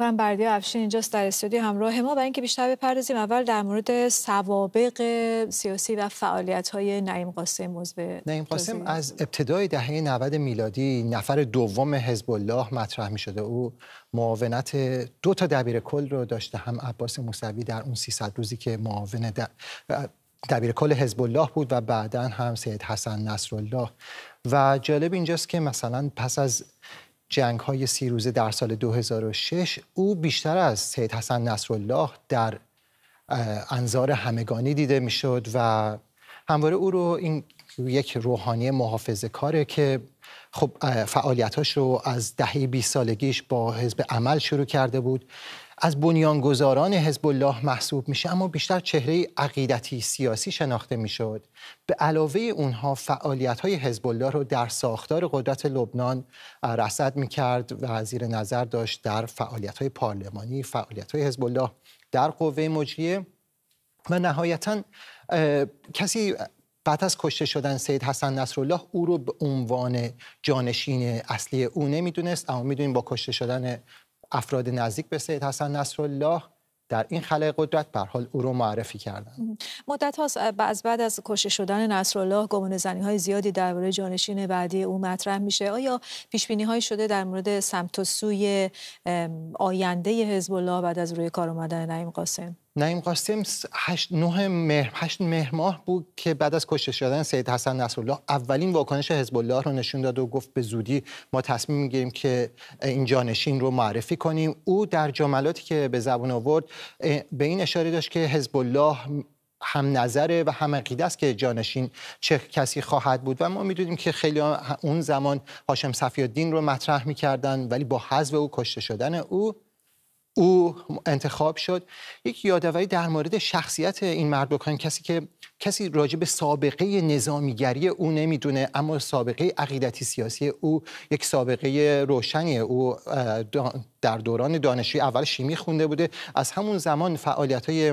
من بردی افشین اینجاست در استودیو همراه ما و اینکه بیشتر بپردازیم اول در مورد سوابق سیاسی و فعالیت های نعیم قاسم مزبه نعیم قاسم از ابتدای دهه 90 میلادی نفر دوم حزب الله مطرح می شده او معاونت دو تا دبیر کل رو داشته هم عباس موسوی در اون 300 روزی که معاون دبیر کل حزب الله بود و بعدا هم سید حسن نصرالله و جالب اینجاست که مثلا پس از جنگ های سی روزه در سال 2006 او بیشتر از سید حسن نصرالله در انظار همگانی دیده میشد و همواره او رو این یک روحانی محافظه کاره که خب فعالیتاش رو از دهه 20 سالگیش با حزب عمل شروع کرده بود از بنیانگذاران حزب الله محسوب میشه اما بیشتر چهره عقیدتی سیاسی شناخته میشد به علاوه اونها فعالیت های حزب الله رو در ساختار قدرت لبنان رصد میکرد و زیر نظر داشت در فعالیت های پارلمانی فعالیت های حزب الله در قوه مجریه و نهایتا کسی بعد از کشته شدن سید حسن نصرالله او رو به عنوان جانشین اصلی او نمیدونست اما میدونیم با کشته شدن افراد نزدیک به سید حسن نصرالله در این خلای قدرت پر حال او رو معرفی کردند مدت هاست از بعد از کشته شدن نصرالله گمان زنی های زیادی درباره جانشین بعدی او مطرح میشه آیا پیش بینی های شده در مورد سمت و سوی آینده حزب الله بعد از روی کار آمدن نعیم قاسم نعیم قاسم 8 9 مهر مهر ماه بود که بعد از کشته شدن سید حسن نصرالله اولین واکنش حزب الله رو نشون داد و گفت به زودی ما تصمیم میگیریم که این جانشین رو معرفی کنیم او در جملاتی که به زبان آورد به این اشاره داشت که حزب الله هم نظره و هم عقیده است که جانشین چه کسی خواهد بود و ما میدونیم که خیلی اون زمان هاشم صفی الدین رو مطرح میکردن ولی با حذف او کشته شدن او او انتخاب شد یک یادآوری در مورد شخصیت این مرد بکنیم کسی که کسی راجع به سابقه نظامیگری او نمیدونه اما سابقه عقیدتی سیاسی او یک سابقه روشنی او در دوران دانشجوی اول شیمی خونده بوده از همون زمان فعالیت های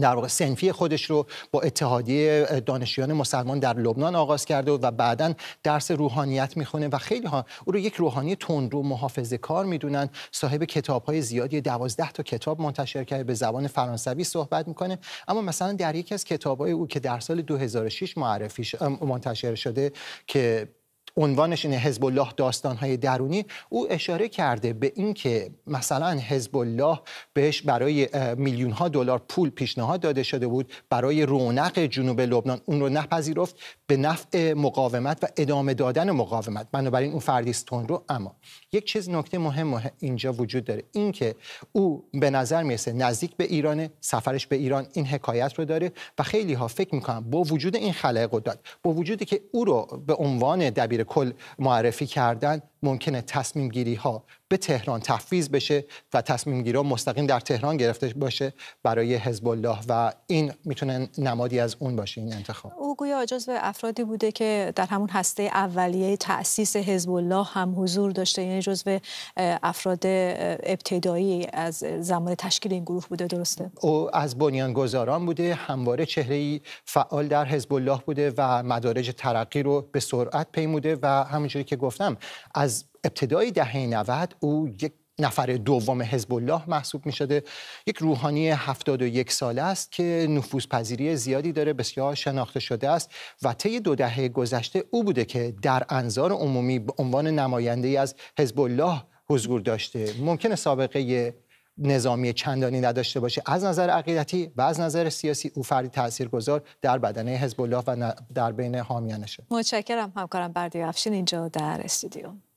در واقع سنفی خودش رو با اتحادیه دانشجویان مسلمان در لبنان آغاز کرده و بعدا درس روحانیت میخونه و خیلی ها او رو یک روحانی تندرو محافظه کار میدونن صاحب کتاب های زیادی دوازده تا کتاب منتشر کرده به زبان فرانسوی صحبت میکنه اما مثلا در یکی از کتاب های او که در سال 2006 معرفی منتشر شده که عنوانش اینه حزب الله داستانهای درونی او اشاره کرده به اینکه مثلا حزب الله بهش برای میلیون ها دلار پول پیشنهاد داده شده بود برای رونق جنوب لبنان اون رو نپذیرفت به نفع مقاومت و ادامه دادن مقاومت بنابراین اون فردیستون رو اما یک چیز نکته مهم اینجا وجود داره اینکه او به نظر میرسه نزدیک به ایران سفرش به ایران این حکایت رو داره و خیلی ها فکر میکنن با وجود این خلای قدرت با وجودی که او رو به عنوان دبیر کل معرفی کردن ممکنه تصمیم گیری ها به تهران تفویض بشه و تصمیم گیران مستقیم در تهران گرفته باشه برای حزب الله و این میتونه نمادی از اون باشه این انتخاب او گویا جزو افرادی بوده که در همون هسته اولیه تأسیس حزب الله هم حضور داشته یعنی جزو افراد ابتدایی از زمان تشکیل این گروه بوده درسته او از گذاران بوده همواره چهره ای فعال در حزب الله بوده و مدارج ترقی رو به سرعت پیموده و همونجوری که گفتم از ابتدای دهه 90 او یک نفر دوم حزب الله محسوب می شده یک روحانی یک ساله است که پذیری زیادی داره بسیار شناخته شده است و طی دو دهه گذشته او بوده که در انظار عمومی به عنوان نماینده از حزب الله حضور داشته ممکن سابقه نظامی چندانی نداشته باشه از نظر عقیدتی و از نظر سیاسی او فردی تاثیرگذار در بدنه حزب الله و در بین حامیانشه متشکرم همکارم بردی افشین اینجا در استودیو